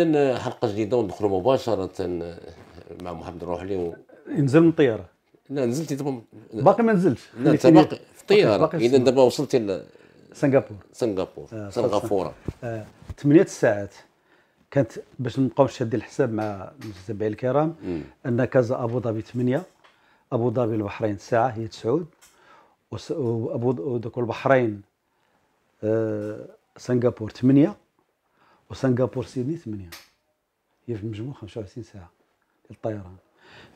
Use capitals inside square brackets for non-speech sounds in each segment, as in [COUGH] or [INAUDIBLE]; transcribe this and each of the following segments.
اذا حلقه جديده وندخلوا مباشره آه، مع محمد الروحلي نزل من الطياره لا نزلت دابا باقي ما نزلتش لا انت باقي في الطياره اذا دابا وصلتي الى سنغافور سنغافور آه سنغافوره آه 8 آه، الساعات كانت باش نبقاو شادين الحساب مع المتابعين الكرام مم. ان كازا ابو ظبي 8 ابو ظبي البحرين ساعه هي تسعود وابو ذوك البحرين آه سنغافور 8 وسنغافور سيدني ثمانية هي في المجموع 25 ساعه ديال الطيران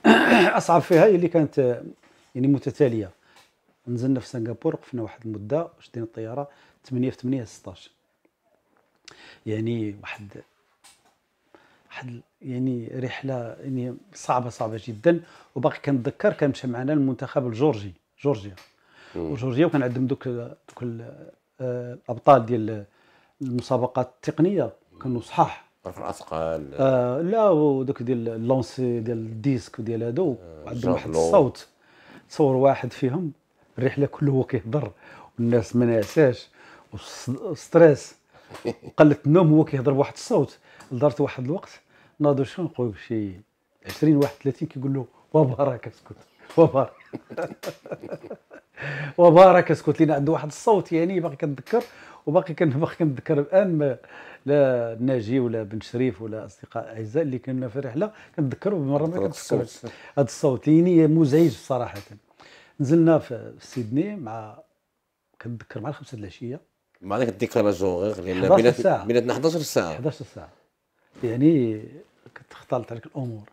[COUGHS] اصعب فيها هي اللي كانت يعني متتاليه نزلنا في سنغافور وقفنا واحد المده شدينا الطياره 8 في 8 16 يعني واحد واحد يعني رحله يعني صعبه صعبه جدا وباقي كنتذكر كان مشى معنا المنتخب الجورجي جورجيا وجورجيا وكان عندهم دوك دوك الابطال آه، ديال المسابقات التقنيه كانوا صحاح رفع الاثقال آه لا وداك ديال اللونسي ديال الديسك وديال هادو آه، عندهم واحد الصوت تصور واحد فيهم الرحله كله هو كيهضر والناس ما نعساش والستريس [LAUGHS] قله النوم هو كيهضر بواحد الصوت لدرجه واحد الوقت ناضو شنو نقول شي 20 واحد 30 كيقول له وبارك اسكت وبارك [LAUGHS] وبارك اسكت لان عنده واحد الصوت يعني باقي كنتذكر وباقي كنتذكر الان لا ناجي ولا بن شريف ولا اصدقاء اعزاء اللي كنا في الرحله كنتذكروا مره ما كنتذكروا هذا الصوت يعني مزعج صراحه نزلنا في سيدني مع كنتذكر مع الخمسه العشيه مع ديك الديكلاراسيون غير بيناتنا 11 ساعه 11 ساعه يعني كتختلط عليك الامور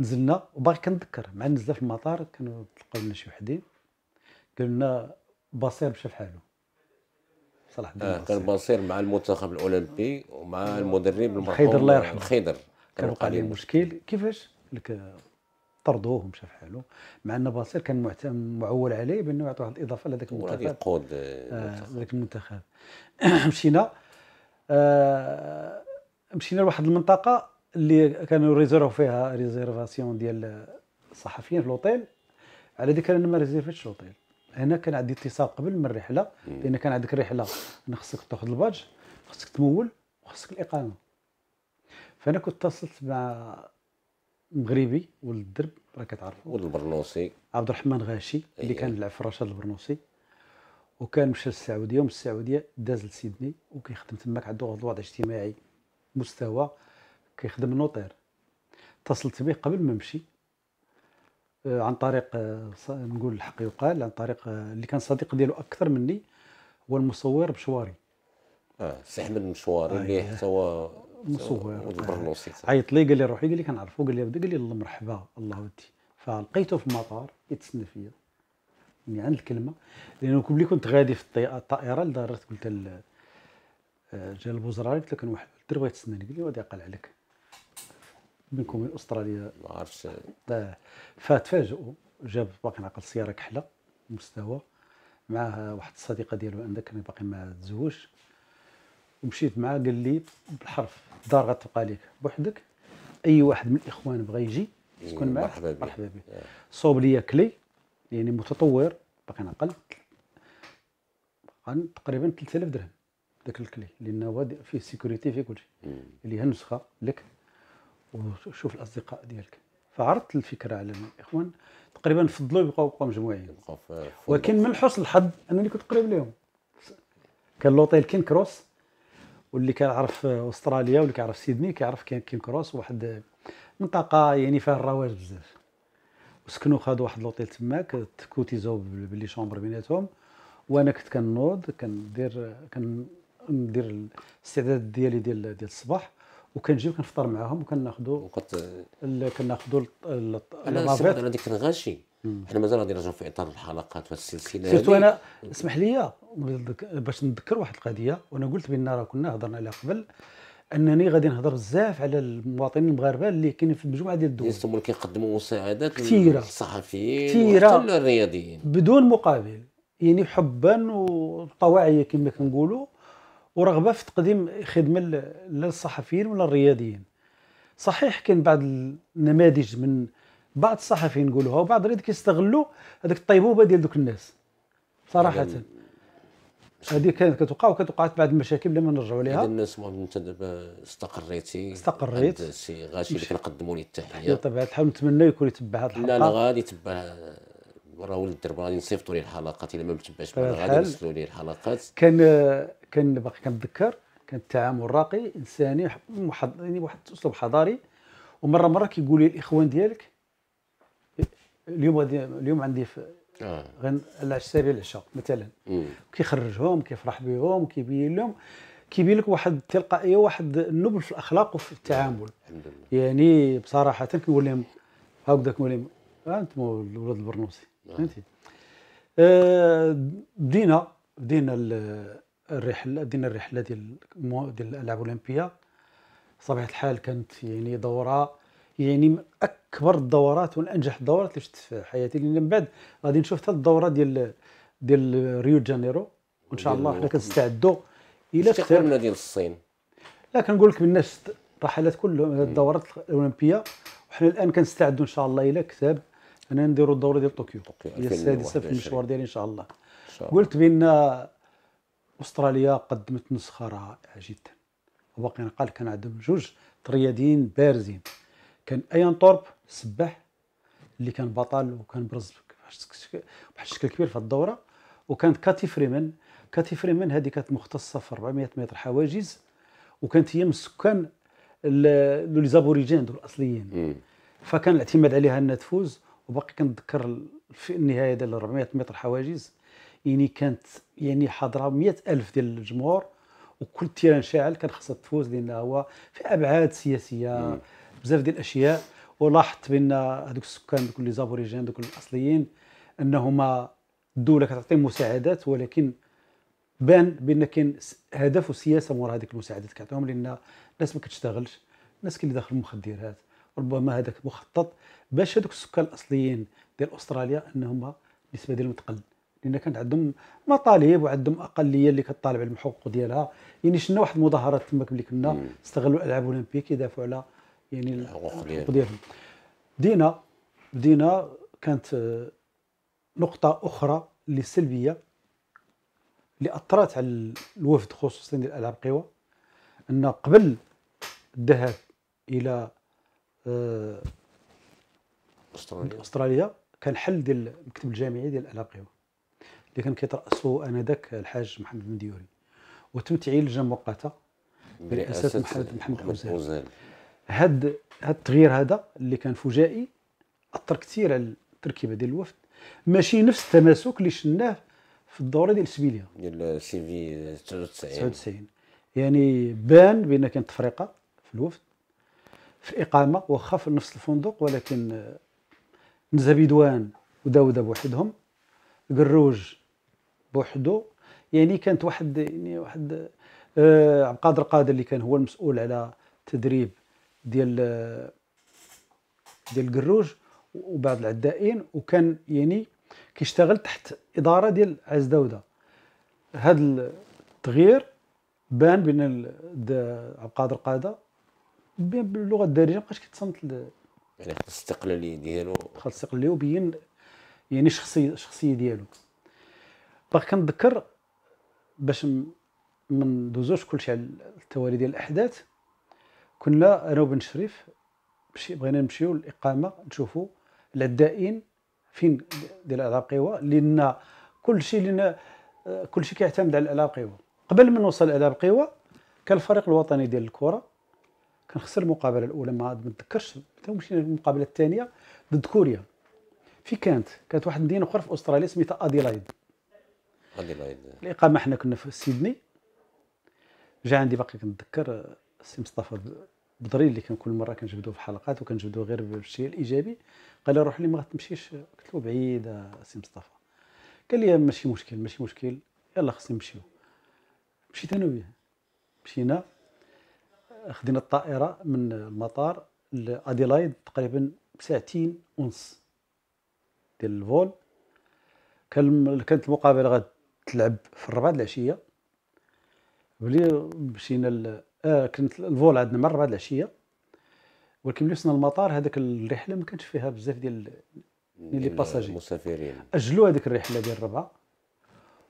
نزلنا وباقي كنتذكر مع نزله في المطار كانوا تلقاو لنا شي وحدين قالوا لنا بصير مشى في حاله صلاح الدين آه كان بصير مع المنتخب الاولمبي ومع آه، المدرب المرحوم خيدر الله يرحمه خيدر كان وقع لي المشكل كيفاش لك طردوه مشى في حاله مع ان بصير كان معتم معول عليه بانه يعطي واحد الاضافه لذاك المنتخب يقود ذاك آه، المنتخب [CLEARS THROAT] مشينا آه مشينا لواحد المنطقه اللي كانوا ريزيرو فيها ريزيرفاسيون ديال الصحفيين في الاوتيل على ذكر انا ما ريزيرفيتش الاوتيل هنا كان عندي اتصال قبل من الرحله لان كان عندك الرحله انا خصك تاخذ الباج خصك تمول وخصك الاقامه فانا كنت اتصلت مع مغربي ولد الدرب راه كتعرفو ولد البرنوسي عبد الرحمن غاشي إيه. اللي كان يلعب في الرشاد البرنوسي وكان مشى للسعوديه ومن السعوديه داز لسيدني وكيخدم تماك عنده واحد الوضع اجتماعي مستوى كيخدم نوطير اتصلت به قبل ما نمشي آه، عن طريق آه، نقول الحق يقال عن طريق آه، اللي كان صديق ديالو اكثر مني هو المصور بشواري اه سي احمد مشواري اللي حتى هو مصور عيط لي قال لي روحي قال لي كنعرفو قال لي قال لي الله مرحبا الله ودي فلقيته في المطار يتسنى فيا يعني عند الكلمه لانه ملي كنت غادي في الطائره لدرجه قلت جا البوزراري قلت له كان واحد الدربه يتسناني قال لي غادي يقل عليك منكم من استراليا ما عرفتش فتفاجئوا جاب باقي نعقل سياره كحله مستوى معها واحد الصديقه ديالو عندها كان باقي ما تزوج ومشيت معاه قال لي بالحرف الدار غتبقى لك بوحدك اي واحد من الاخوان بغى يجي تكون معاه مرحبا بك مرحبا بك آه. صوب لي كلي يعني متطور باقي نعقل تقريبا 3000 درهم ذاك الكلي لان فيه سيكوريتي فيه كل شيء اللي هي نسخه لك وشوف الاصدقاء ديالك فعرضت الفكره على الاخوان تقريبا فضلوا يبقاو بقاو مجموعين ولكن من حسن الحظ انني كنت قريب لهم كان لوطيل كين كروس واللي كيعرف استراليا واللي كيعرف سيدني كيعرف كين كروس واحد منطقه يعني فيها الرواج بزاف وسكنوا خادوا واحد لوطيل تماك تكوتيزو باللي شومبر بيناتهم وانا كنت كنوض كندير كندير الاستعداد ديالي ديال ديال الصباح وكنجي وكنفطر معاهم وكناخذوا وقت كناخذوا لافيت انا ديك الغاشي حنا مازال غادي نرجعوا في اطار الحلقات والسلسله سيرتو انا اسمح لي باش نذكر واحد القضيه وانا قلت بان راه كنا هضرنا عليها قبل انني غادي نهضر بزاف على المواطنين المغاربه اللي كاينين في مجموعه ديال الدول هما اللي كيقدموا مساعدات كثيره للصحفيين كثيره للرياضيين بدون مقابل يعني حبا وطواعيه كما كنقولوا ورغبه في تقديم خدمه للصحفيين ولا الرياضيين صحيح كاين بعض النماذج من بعض الصحفيين نقولوها وبعض الرياضيين كيستغلوا هذيك الطيبوبه ديال دوك الناس صراحه يعني هذه كانت كتوقع وكتوقع بعض المشاكل لما نرجعوا لها يعني الناس المهم انت دابا استقريتي استقريت سي غاشي اللي كنقدموا لي التحيه بطبيعه الحال نتمنى يكون يتبع هذه الحلقه لا انا غادي يتبع راه ولد الدرب غادي نصيفطوا لي الحلقات الا ما متبعش غادي يرسلوا لي الحلقات كان كان باقي كنتذكر كان التعامل راقي انساني واحد يعني واحد اسلوب حضاري ومره مره كيقول لي الاخوان ديالك اليوم غادي اليوم عندي في آه. غن على السابع العشاء مثلا كيخرجهم كيفرح بهم كيبين لهم كيبين لك واحد التلقائيه واحد النبل في الاخلاق وفي التعامل يعني بصراحه كنقول لهم هكذا كنقول لهم انتم آه، الولاد البرنوسي نعم. فهمتي آه. آه بدينا بدينا الرحله دينا الرحله ديال ديال الالعاب الاولمبيه صباح الحال كانت يعني دوره يعني من اكبر الدورات وانجح الدورات اللي شفت في حياتي لان من بعد غادي نشوف حتى الدوره ديال ديال ريو جانيرو وان شاء الله حنا كنستعدوا الى من ديال الصين لا كنقول لك بالناس الرحلات كلهم الدورات الاولمبيه وحنا الان كنستعدوا ان شاء الله الى كتاب انا نديروا الدوره ديال طوكيو هي السادسه في المشوار ديالي ان شاء الله قلت بان استراليا قدمت نسخه رائعه جدا وباقي قال كان عندهم جوج طريادين بارزين كان ايان طورب السباح اللي كان بطل وكان برز بواحد الشكل كبير في الدوره وكانت كاتي فريمان كاتي فريمان هذه كانت مختصه في 400 متر حواجز وكانت هي من السكان لي زابوريجين دول الاصليين فكان الاعتماد عليها انها تفوز وباقي كنتذكر في النهايه ديال 400 متر حواجز يعني كانت يعني حاضره 100000 ديال الجمهور وكل تيران شاعل كان خاصها تفوز لان هو في ابعاد سياسيه بزاف ديال الاشياء ولاحظت بان هذوك السكان دوك لي زابوريجين دوك الاصليين انهما الدوله كتعطيهم مساعدات ولكن بان بان كاين هدف وسياسه مورا هذيك المساعدات كتعطيهم لان الناس ما كتشتغلش الناس كاين اللي داخل المخدرات ربما هذاك مخطط باش هذوك السكان الاصليين ديال استراليا انهم النسبه ديالهم تقل لان كانت عندهم مطالب وعندهم اقليه اللي كطالب على الحقوق ديالها يعني شنا واحد المظاهرات تماك ملي كنا استغلوا الالعاب الاولمبيك يدافعوا على يعني الحقوق ديالهم بدينا بدينا كانت نقطه اخرى اللي سلبيه اللي اثرت على الوفد خصوصا ديال العاب قوى ان قبل الذهاب الى آه، استراليا استراليا كان حل ديال المكتب الجامعي ديال الالعاب قوى اللي كان كيتراسو انذاك الحاج محمد بن ديوري وتم تعيين لجنه مؤقته برئاسه محمد محمد اوزال هاد هاد التغيير هذا اللي كان فجائي اثر كثير على التركيبه ديال الوفد ماشي نفس التماسك اللي شناه في الدوره ديال سبيليا ديال سي في 99 99 يعني بان بان كانت تفرقه في الوفد في الاقامه واخا في نفس الفندق ولكن نزابيدوان بدوان وداود بوحدهم قروج بوحدو يعني كانت واحد يعني واحد آه عبد القادر قادر اللي كان هو المسؤول على تدريب ديال ديال القروج وبعض العدائين وكان يعني كيشتغل تحت اداره ديال عز دوده هذا التغيير بان بين عبد القادر قاده باللغه الدارجه مابقاش كيتصنت يعني خلص الاستقلاليه ديالو خلص الاستقلاليه وبين يعني شخصيه الشخصيه ديالو باغ كنذكر باش ما ندوزوش كلشي على التوالي ديال الاحداث كنا انا وبن شريف مشي بغينا نمشيو للاقامه نشوفوا العدائين فين ديال العاب قوى لان كلشي لنا آه، كلشي كيعتمد على العاب قوى قبل ما نوصل لالعاب قوى كان الفريق الوطني ديال الكره كان خسر المقابله الاولى ما عاد متذكرش حتى مشينا للمقابله الثانيه ضد كوريا في كانت كانت واحد المدينه اخرى في استراليا سميتها اديلايد الاقامه حنا كنا في سيدني جا عندي باقي كنتذكر السي مصطفى بدري اللي كان كل مره كنجبدو في الحلقات وكنجبدو غير بالشيء الايجابي قال لي روح لي ما غتمشيش قلت له بعيد السي مصطفى قال لي ماشي مشكل ماشي مشكل يلا خصني نمشيو مشيت انا وياه مشينا خدينا الطائره من المطار لاديلايد تقريبا ساعتين ونص ديال الفول كان كانت المقابله غد تلعب في الربع العشيه ملي مشينا ال آه كنت الفول عندنا من الربع العشيه ولكن ملي وصلنا المطار هذيك الرحله ما كانش فيها بزاف ديال لي باساجي المسافرين اجلوا هذيك الرحله ديال الربعه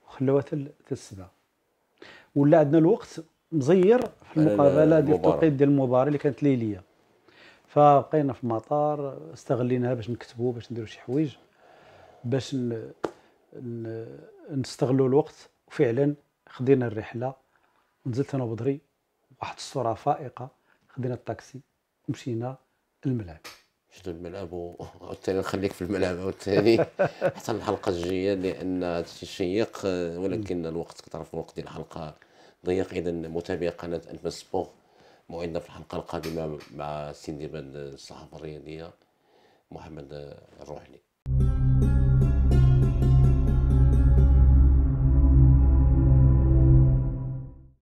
وخلوها حتى السبعه ولا عندنا الوقت مزير في المقابله ديال التوقيت ديال المباراه اللي كانت ليليه فبقينا في المطار استغليناها باش نكتبوا باش نديروا شي حوايج باش نستغلوا الوقت وفعلا خدينا الرحله ونزلت انا بدري واحد الصوره فائقه خدينا الطاكسي ومشينا الملعب شنو الملعب والثاني نخليك في الملعب والثاني [LAUGHS] حتى الحلقه الجايه لان هذا شيق ولكن الوقت كتعرف الوقت ديال الحلقه ضيق اذا متابعي قناه انفاس سبور موعدنا في الحلقه القادمه مع سندباد الصحافه الرياضيه محمد الروحلي